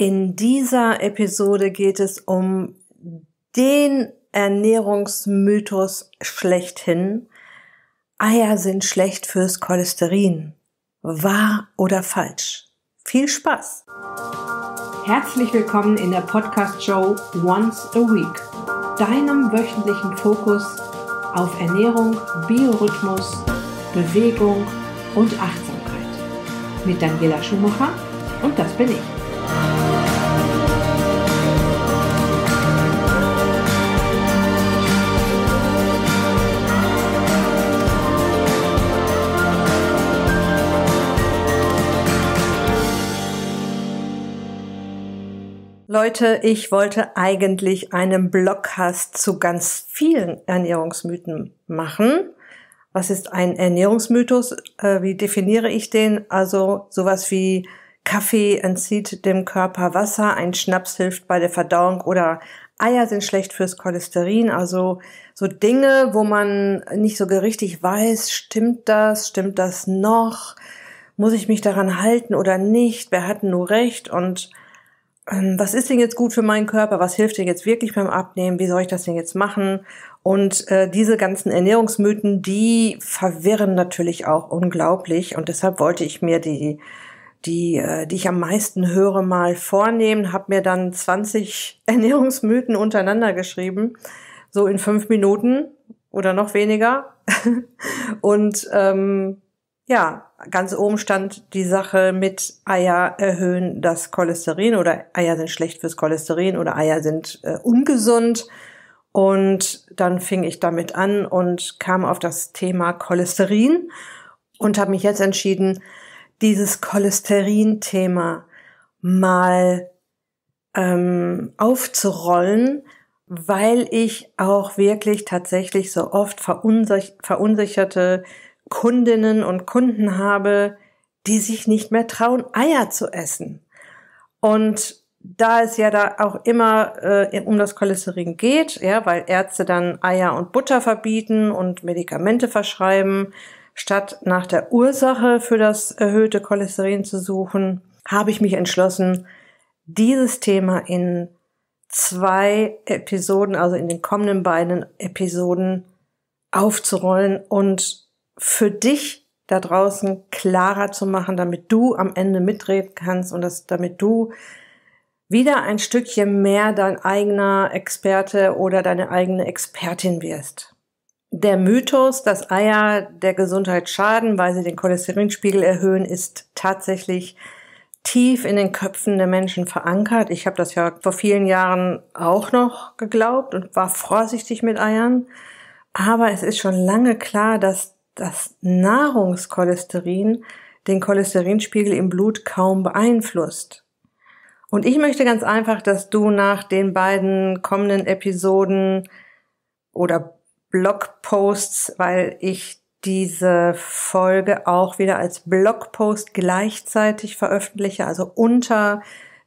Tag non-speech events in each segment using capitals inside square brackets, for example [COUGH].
In dieser Episode geht es um den Ernährungsmythos schlechthin. Eier sind schlecht fürs Cholesterin. Wahr oder falsch? Viel Spaß! Herzlich willkommen in der Podcast-Show Once a Week, deinem wöchentlichen Fokus auf Ernährung, Biorhythmus, Bewegung und Achtsamkeit. Mit Daniela Schumacher und das bin ich. Leute, ich wollte eigentlich einen Blogcast zu ganz vielen Ernährungsmythen machen. Was ist ein Ernährungsmythos? Äh, wie definiere ich den? Also sowas wie Kaffee entzieht dem Körper Wasser, ein Schnaps hilft bei der Verdauung oder Eier sind schlecht fürs Cholesterin. Also so Dinge, wo man nicht so richtig weiß, stimmt das, stimmt das noch? Muss ich mich daran halten oder nicht? Wer hat nur recht? Und ähm, was ist denn jetzt gut für meinen Körper, was hilft denn jetzt wirklich beim Abnehmen, wie soll ich das denn jetzt machen? Und äh, diese ganzen Ernährungsmythen, die verwirren natürlich auch unglaublich. Und deshalb wollte ich mir die, die, äh, die ich am meisten höre, mal vornehmen, Hab mir dann 20 [LAUGHS] Ernährungsmythen untereinander geschrieben, so in fünf Minuten oder noch weniger. [LAUGHS] Und ähm, ja, ganz oben stand die Sache mit Eier erhöhen das Cholesterin oder Eier sind schlecht fürs Cholesterin oder Eier sind äh, ungesund. Und dann fing ich damit an und kam auf das Thema Cholesterin und habe mich jetzt entschieden, dieses Cholesterin-Thema mal ähm, aufzurollen, weil ich auch wirklich tatsächlich so oft verunsich verunsicherte Kundinnen und Kunden habe, die sich nicht mehr trauen, Eier zu essen. Und da es ja da auch immer äh, um das Cholesterin geht, ja, weil Ärzte dann Eier und Butter verbieten und Medikamente verschreiben, statt nach der Ursache für das erhöhte Cholesterin zu suchen, habe ich mich entschlossen, dieses Thema in zwei Episoden, also in den kommenden beiden Episoden aufzurollen und für dich da draußen klarer zu machen, damit du am Ende mitreden kannst und das, damit du wieder ein Stückchen mehr dein eigener Experte oder deine eigene Expertin wirst. Der Mythos, dass Eier der Gesundheit schaden, weil sie den Cholesterinspiegel erhöhen, ist tatsächlich tief in den Köpfen der Menschen verankert. Ich habe das ja vor vielen Jahren auch noch geglaubt und war vorsichtig mit Eiern. Aber es ist schon lange klar, dass dass Nahrungskolesterin den Cholesterinspiegel im Blut kaum beeinflusst. Und ich möchte ganz einfach, dass du nach den beiden kommenden Episoden oder Blogposts, weil ich diese Folge auch wieder als Blogpost gleichzeitig veröffentliche, also unter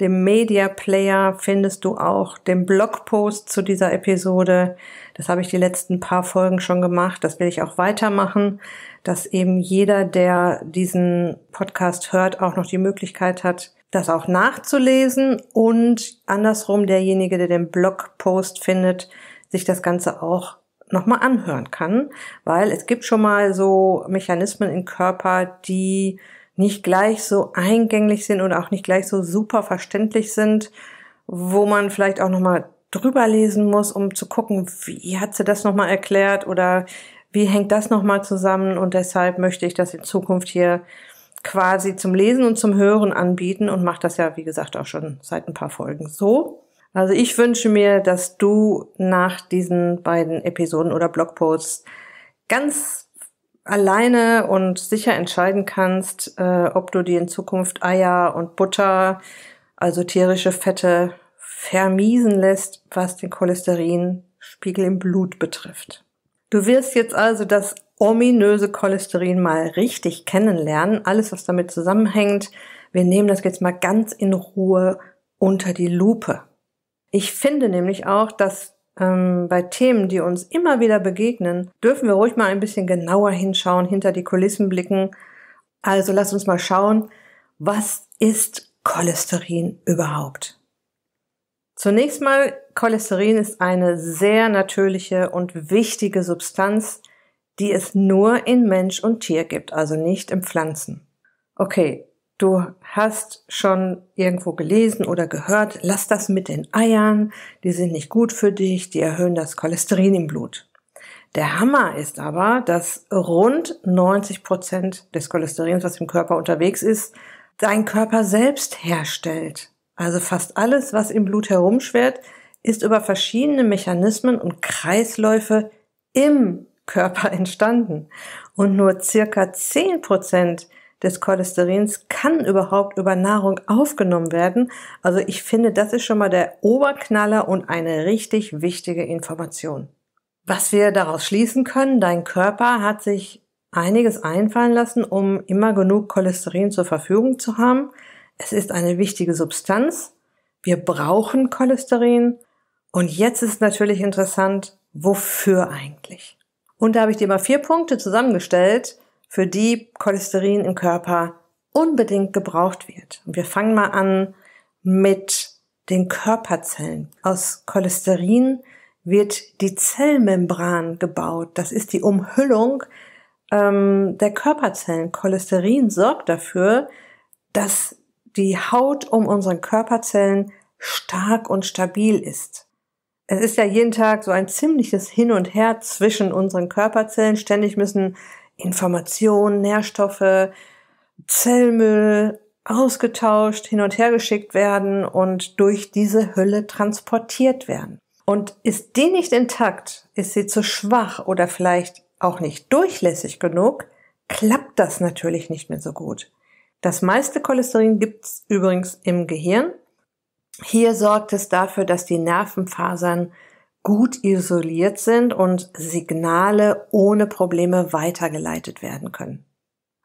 dem Media Player findest du auch den Blogpost zu dieser Episode. Das habe ich die letzten paar Folgen schon gemacht. Das will ich auch weitermachen, dass eben jeder, der diesen Podcast hört, auch noch die Möglichkeit hat, das auch nachzulesen und andersrum derjenige, der den Blogpost findet, sich das Ganze auch nochmal anhören kann, weil es gibt schon mal so Mechanismen im Körper, die nicht gleich so eingänglich sind oder auch nicht gleich so super verständlich sind, wo man vielleicht auch nochmal drüber lesen muss, um zu gucken, wie hat sie das nochmal erklärt oder wie hängt das nochmal zusammen und deshalb möchte ich das in Zukunft hier quasi zum Lesen und zum Hören anbieten und mache das ja, wie gesagt, auch schon seit ein paar Folgen so. Also ich wünsche mir, dass du nach diesen beiden Episoden oder Blogposts ganz alleine und sicher entscheiden kannst, äh, ob du dir in Zukunft Eier und Butter, also tierische Fette, vermiesen lässt, was den Cholesterinspiegel im Blut betrifft. Du wirst jetzt also das ominöse Cholesterin mal richtig kennenlernen, alles was damit zusammenhängt. Wir nehmen das jetzt mal ganz in Ruhe unter die Lupe. Ich finde nämlich auch, dass ähm, bei Themen, die uns immer wieder begegnen, dürfen wir ruhig mal ein bisschen genauer hinschauen, hinter die Kulissen blicken. Also lass uns mal schauen, was ist Cholesterin überhaupt? Zunächst mal, Cholesterin ist eine sehr natürliche und wichtige Substanz, die es nur in Mensch und Tier gibt, also nicht in Pflanzen. Okay, Du hast schon irgendwo gelesen oder gehört, lass das mit den Eiern, die sind nicht gut für dich, die erhöhen das Cholesterin im Blut. Der Hammer ist aber, dass rund 90 Prozent des Cholesterins, was im Körper unterwegs ist, dein Körper selbst herstellt. Also fast alles, was im Blut herumschwert, ist über verschiedene Mechanismen und Kreisläufe im Körper [LAUGHS] entstanden. Und nur circa 10 Prozent des Cholesterins kann überhaupt über Nahrung aufgenommen werden. Also ich finde, das ist schon mal der Oberknaller und eine richtig wichtige Information. Was wir daraus schließen können, dein Körper hat sich einiges einfallen lassen, um immer genug Cholesterin zur Verfügung zu haben. Es ist eine wichtige Substanz. Wir brauchen Cholesterin. Und jetzt ist natürlich interessant, wofür eigentlich? Und da habe ich dir mal vier Punkte zusammengestellt, für die Cholesterin im Körper unbedingt gebraucht wird. Und wir fangen mal an mit den Körperzellen. Aus Cholesterin wird die Zellmembran gebaut. Das ist die Umhüllung ähm, der Körperzellen. Cholesterin sorgt dafür, dass die Haut um unseren Körperzellen stark und stabil ist. Es ist ja jeden Tag so ein ziemliches Hin und Her zwischen unseren Körperzellen. Ständig müssen Informationen, Nährstoffe, Zellmüll ausgetauscht, hin und her geschickt werden und durch diese Hülle transportiert werden. Und ist die nicht intakt, ist sie zu schwach oder vielleicht auch nicht durchlässig genug, klappt das natürlich nicht mehr so gut. Das meiste Cholesterin gibt's übrigens im Gehirn. Hier sorgt es dafür, dass die Nervenfasern gut isoliert sind und Signale ohne Probleme weitergeleitet werden können.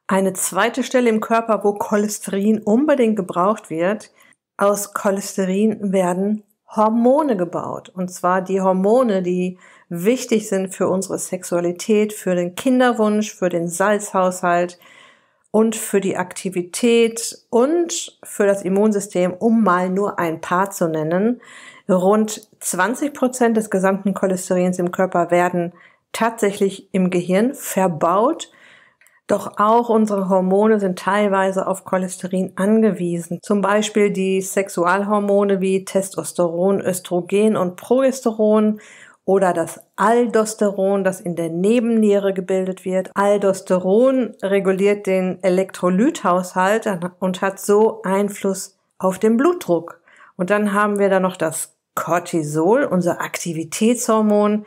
Eine zweite Stelle im Körper, wo Cholesterin unbedingt gebraucht wird, aus Cholesterin werden Hormone gebaut. Und zwar die Hormone, die wichtig sind für unsere Sexualität, für den Kinderwunsch, für den Salzhaushalt und für die Aktivität und für das Immunsystem, um mal nur ein paar zu nennen. Rund 20 Prozent des gesamten Cholesterins im Körper werden tatsächlich im Gehirn verbaut. Doch auch unsere Hormone sind teilweise auf Cholesterin angewiesen. Zum Beispiel die Sexualhormone wie Testosteron, Östrogen und Progesteron oder das Aldosteron, das in der Nebenniere gebildet wird. Aldosteron reguliert den Elektrolythaushalt und hat so Einfluss auf den Blutdruck. Und dann haben wir da noch das Cortisol, unser Aktivitätshormon.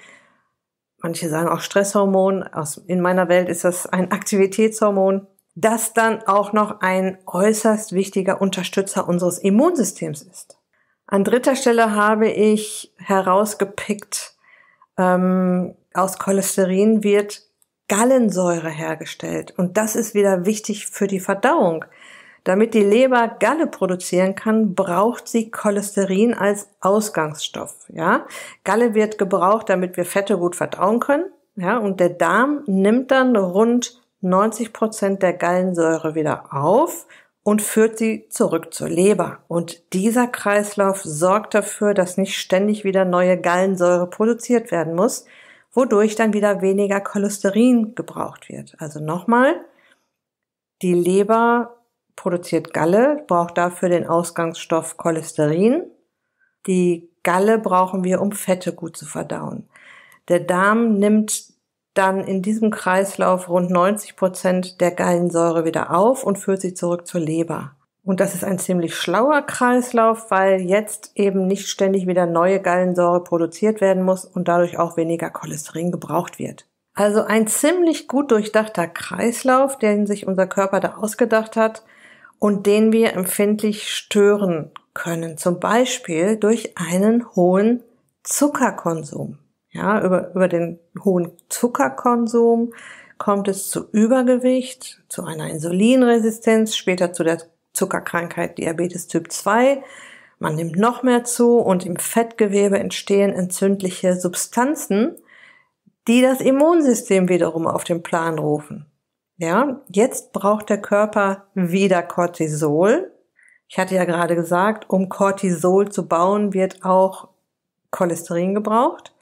Manche sagen auch Stresshormon. in meiner Welt ist das ein Aktivitätshormon. Das dann auch noch ein äußerst wichtiger Unterstützer unseres Immunsystems ist. An dritter Stelle habe ich herausgepickt, ähm, aus Cholesterin wird Gallensäure hergestellt. Und das ist wieder wichtig für die Verdauung. Damit die Leber Galle produzieren kann, braucht sie Cholesterin als Ausgangsstoff. Ja? Galle wird gebraucht, damit wir Fette gut verdauen können. Ja? Und der Darm nimmt dann rund 90 Prozent der Gallensäure wieder auf und führt sie zurück zur Leber. Und dieser Kreislauf sorgt dafür, dass nicht ständig wieder neue Gallensäure produziert werden muss, wodurch dann wieder weniger Cholesterin gebraucht wird. Also nochmal, die Leber produziert Galle, braucht dafür den Ausgangsstoff Cholesterin. Die Galle brauchen wir, um Fette gut zu verdauen. Der Darm nimmt dann in diesem Kreislauf rund 90 Prozent der Gallensäure wieder auf und führt sie zurück zur Leber. Und das ist ein ziemlich schlauer Kreislauf, weil jetzt eben nicht ständig wieder neue Gallensäure produziert werden muss und dadurch auch weniger Cholesterin gebraucht wird. Also ein ziemlich gut durchdachter Kreislauf, den sich unser Körper da ausgedacht hat, und den wir empfindlich stören können, zum Beispiel durch einen hohen Zuckerkonsum. Ja, über, über den hohen Zuckerkonsum kommt es zu Übergewicht, zu einer Insulinresistenz, später zu der Zuckerkrankheit Diabetes Typ 2. Man nimmt noch mehr zu und im Fettgewebe entstehen entzündliche Substanzen, die das Immunsystem wiederum auf den Plan rufen. Ja, jetzt braucht der Körper wieder Cortisol. Ich hatte ja gerade gesagt, um Cortisol zu bauen, wird auch Cholesterin gebraucht.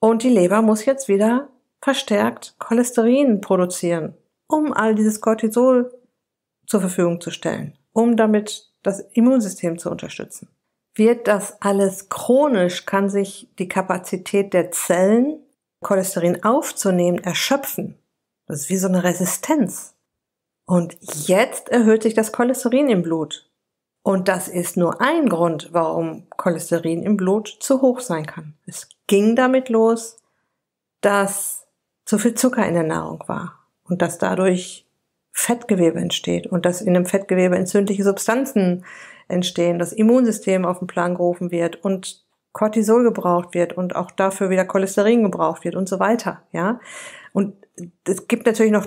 Und die Leber muss jetzt wieder verstärkt Cholesterin produzieren, um all dieses Cortisol zur Verfügung zu stellen, um damit das Immunsystem zu unterstützen. Wird das alles chronisch, kann sich die Kapazität der Zellen, Cholesterin aufzunehmen, erschöpfen. Das ist wie so eine Resistenz. Und jetzt erhöht sich das Cholesterin im Blut. Und das ist nur ein Grund, warum Cholesterin im Blut zu hoch sein kann. Es ging damit los, dass zu viel Zucker in der Nahrung war und dass dadurch Fettgewebe entsteht und dass in dem Fettgewebe entzündliche Substanzen entstehen, das Immunsystem auf den Plan gerufen wird und Cortisol gebraucht wird und auch dafür wieder Cholesterin gebraucht wird und so weiter, ja. Und es gibt natürlich noch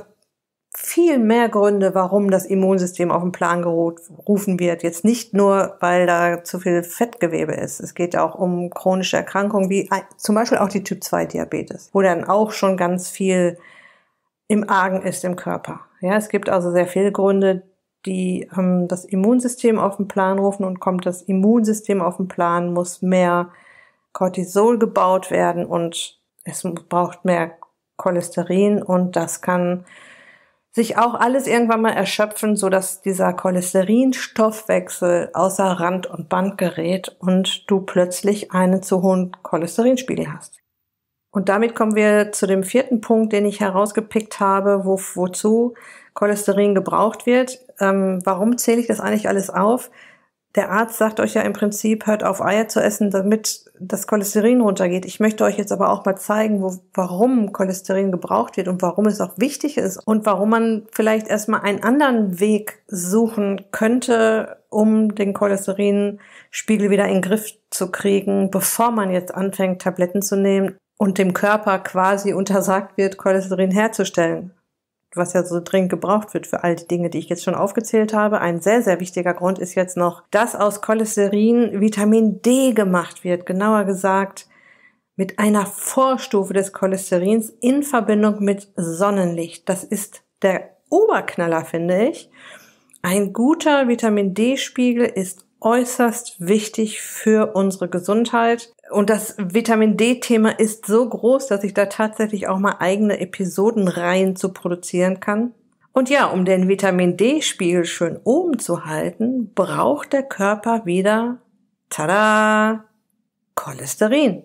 viel mehr Gründe, warum das Immunsystem auf den Plan gerufen wird. Jetzt nicht nur, weil da zu viel Fettgewebe ist. Es geht auch um chronische Erkrankungen, wie zum Beispiel auch die Typ-2-Diabetes, wo dann auch schon ganz viel im Argen ist im Körper. Ja, es gibt also sehr viele Gründe, die ähm, das Immunsystem auf den Plan rufen und kommt das Immunsystem auf den Plan, muss mehr Cortisol gebaut werden und es braucht mehr Cholesterin und das kann sich auch alles irgendwann mal erschöpfen, so dass dieser Cholesterinstoffwechsel außer Rand und Band gerät und du plötzlich einen zu hohen Cholesterinspiegel hast. Und damit kommen wir zu dem vierten Punkt, den ich herausgepickt habe, wo, wozu Cholesterin gebraucht wird. Ähm, warum zähle ich das eigentlich alles auf? der Arzt sagt euch ja im Prinzip, hört auf Eier zu essen, damit das Cholesterin runtergeht. Ich möchte euch jetzt aber auch mal zeigen, wo, warum Cholesterin gebraucht wird und warum es auch wichtig ist und warum man vielleicht erstmal einen anderen Weg suchen könnte, um den Cholesterinspiegel wieder in den Griff zu kriegen, bevor man jetzt anfängt, Tabletten zu nehmen und dem Körper quasi untersagt wird, Cholesterin herzustellen was ja so dringend gebraucht wird für all die Dinge, die ich jetzt schon aufgezählt habe. Ein sehr, sehr wichtiger Grund ist jetzt noch, dass aus Cholesterin Vitamin D gemacht wird. Genauer gesagt, mit einer Vorstufe des Cholesterins in Verbindung mit Sonnenlicht. Das ist der Oberknaller, finde ich. Ein guter Vitamin D-Spiegel ist äußerst wichtig für unsere Gesundheit. Und das Vitamin D-Thema ist so groß, dass ich da tatsächlich auch mal eigene Episodenreihen zu produzieren kann. Und ja, um den Vitamin D-Spiegel schön oben zu halten, braucht der Körper wieder, tada, Cholesterin.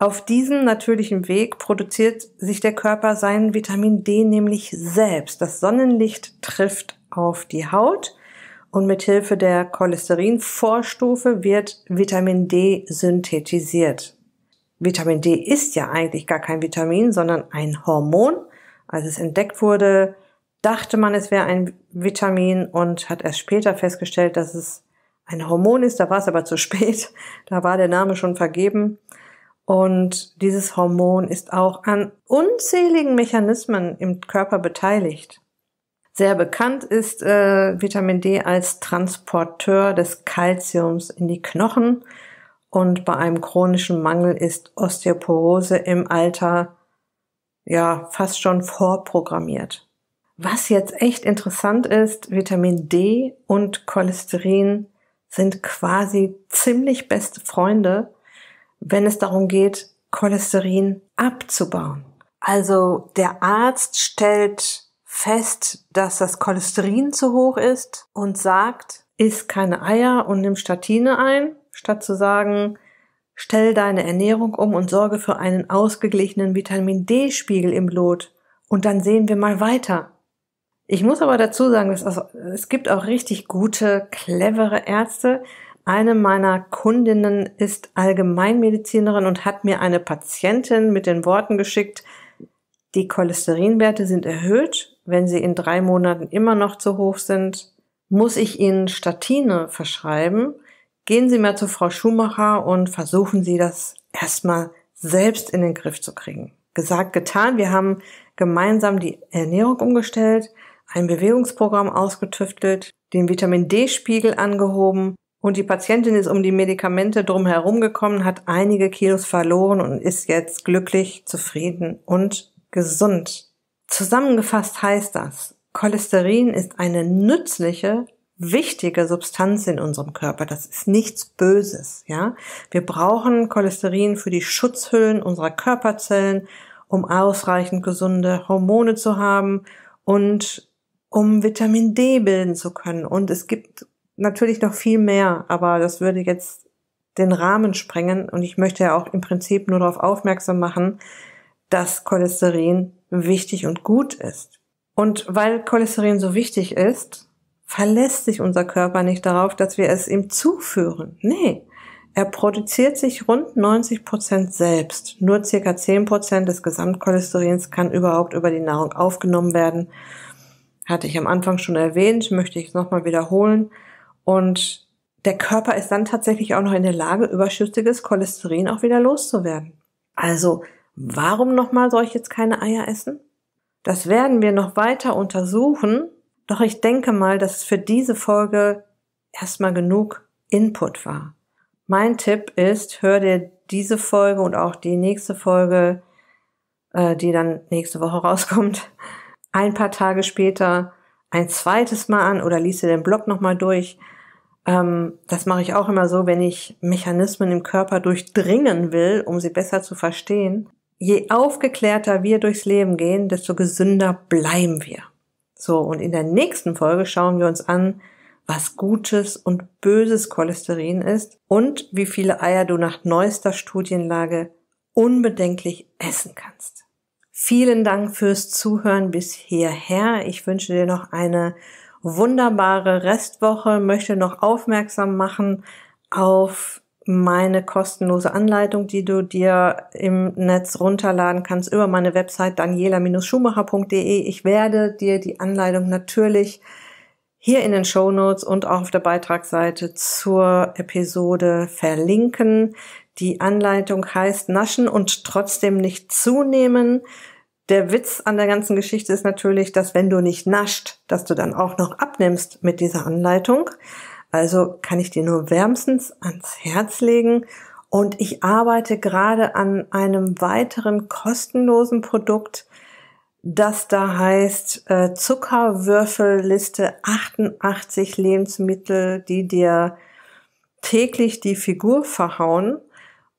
Auf diesem natürlichen Weg produziert sich der Körper seinen Vitamin D nämlich selbst. Das Sonnenlicht trifft auf die Haut und mithilfe der Cholesterinvorstufe wird Vitamin D synthetisiert. Vitamin D ist ja eigentlich gar kein Vitamin, sondern ein Hormon. Als es entdeckt wurde, dachte man, es wäre ein Vitamin und hat erst später festgestellt, dass es ein Hormon ist. Da war es aber zu [LAUGHS] spät. Da war der Name schon vergeben. Und dieses Hormon ist auch an unzähligen Mechanismen im Körper beteiligt. Sehr bekannt ist äh, Vitamin D als Transporteur des Kalziums in die Knochen und bei einem chronischen Mangel ist Osteoporose im Alter ja fast schon vorprogrammiert. Was jetzt echt interessant ist, Vitamin D und Cholesterin sind quasi ziemlich beste Freunde, wenn es darum geht, Cholesterin abzubauen. Also der Arzt stellt fest, dass das Cholesterin zu hoch ist und sagt, iss keine Eier und nimm Statine ein, statt zu sagen, stell deine Ernährung um und sorge für einen ausgeglichenen Vitamin D-Spiegel im Blut und dann sehen wir mal weiter. Ich muss aber dazu sagen, dass also, es gibt auch richtig gute, clevere Ärzte. Eine meiner Kundinnen ist Allgemeinmedizinerin und hat mir eine Patientin mit den Worten geschickt, die Cholesterinwerte sind erhöht. Wenn sie in drei Monaten immer noch zu hoch sind, muss ich Ihnen Statine verschreiben. Gehen Sie mal zu Frau Schumacher und versuchen Sie das erstmal selbst in den Griff zu kriegen. Gesagt, getan. Wir haben gemeinsam die Ernährung umgestellt, ein Bewegungsprogramm ausgetüftelt, den Vitamin D-Spiegel angehoben und die Patientin ist um die Medikamente drum herum gekommen, hat einige Kilos verloren und ist jetzt glücklich, zufrieden und gesund. Zusammengefasst heißt das, Cholesterin ist eine nützliche, wichtige Substanz in unserem Körper. Das ist nichts Böses, ja. Wir brauchen Cholesterin für die Schutzhüllen unserer Körperzellen, um ausreichend gesunde Hormone zu haben und um Vitamin D bilden zu können. Und es gibt natürlich noch viel mehr, aber das würde jetzt den Rahmen sprengen und ich möchte ja auch im Prinzip nur darauf aufmerksam machen, dass Cholesterin wichtig und gut ist. Und weil Cholesterin so wichtig ist, verlässt sich unser Körper nicht darauf, dass wir es ihm zuführen. Nee, er produziert sich rund 90% Prozent selbst. Nur circa 10% Prozent des Gesamtcholesterins kann überhaupt über die Nahrung aufgenommen werden. Hatte ich am Anfang schon erwähnt, möchte ich es nochmal wiederholen. Und der Körper ist dann tatsächlich auch noch in der Lage, überschüssiges Cholesterin auch wieder loszuwerden. Also Warum nochmal soll ich jetzt keine Eier essen? Das werden wir noch weiter untersuchen, doch ich denke mal, dass es für diese Folge erstmal genug Input war. Mein Tipp ist, hör dir diese Folge und auch die nächste Folge, äh, die dann nächste Woche [LAUGHS] rauskommt, ein paar Tage später ein zweites Mal an oder liest dir den Blog nochmal durch. Ähm, das mache ich auch immer so, wenn ich Mechanismen im Körper durchdringen will, um sie besser zu verstehen, je aufgeklärter wir durchs Leben gehen, desto gesünder bleiben wir. So, und in der nächsten Folge schauen wir uns an, was gutes und böses Cholesterin ist und wie viele Eier du nach neuester Studienlage unbedenklich essen kannst. Vielen Dank fürs Zuhören bis hierher. Ich wünsche dir noch eine wunderbare Restwoche, möchte noch aufmerksam machen auf meine kostenlose Anleitung, die du dir im Netz runterladen kannst über meine Website daniela-schumacher.de. Ich werde dir die Anleitung natürlich hier in den Show Notes und auch auf der Beitragsseite zur Episode verlinken. Die Anleitung heißt Naschen und trotzdem nicht zunehmen. Der Witz an der ganzen Geschichte ist natürlich, dass wenn du nicht nascht, dass du dann auch noch abnimmst mit dieser Anleitung. Also kann ich dir nur wärmstens ans Herz legen. Und ich arbeite gerade an einem weiteren kostenlosen Produkt, das da heißt äh, Zuckerwürfelliste 88 Lebensmittel, die dir täglich die Figur verhauen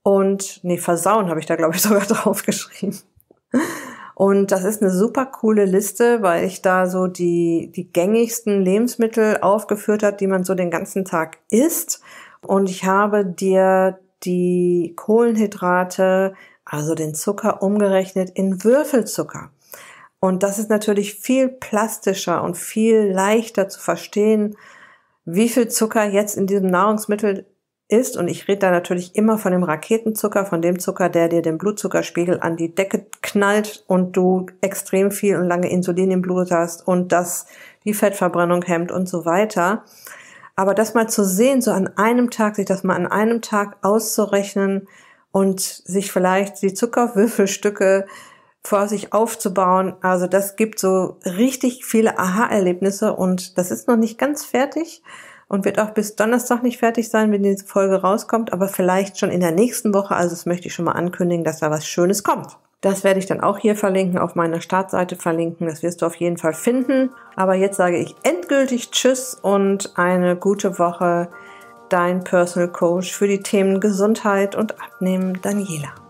und nee, versauen habe ich da glaube ich sogar [LAUGHS] drauf geschrieben. Und das ist eine super coole Liste, weil ich da so die, die gängigsten Lebensmittel aufgeführt habe, die man so den ganzen Tag isst. Und ich habe dir die Kohlenhydrate, also den Zucker umgerechnet in Würfelzucker. Und das ist natürlich viel plastischer und viel leichter zu verstehen, wie viel Zucker jetzt in diesem Nahrungsmittel ist, und ich rede da natürlich immer von dem Raketenzucker, von dem Zucker, der dir den Blutzuckerspiegel an die Decke knallt und du extrem viel und lange Insulin im Blut hast und das die Fettverbrennung hemmt und so weiter. Aber das mal zu sehen, so an einem Tag, sich das mal an einem Tag auszurechnen und sich vielleicht die Zuckerwürfelstücke vor sich aufzubauen, also das gibt so richtig viele Aha-Erlebnisse und das ist noch nicht ganz fertig und wird auch bis Donnerstag nicht fertig sein, wenn diese Folge rauskommt, aber vielleicht schon in der nächsten Woche. Also das möchte ich schon mal ankündigen, dass da was Schönes kommt. Das werde ich dann auch hier verlinken, auf meiner Startseite verlinken. Das wirst du auf jeden Fall finden. Aber jetzt sage ich endgültig Tschüss und eine gute Woche. Dein Personal Coach für die Themen Gesundheit und Abnehmen, Daniela.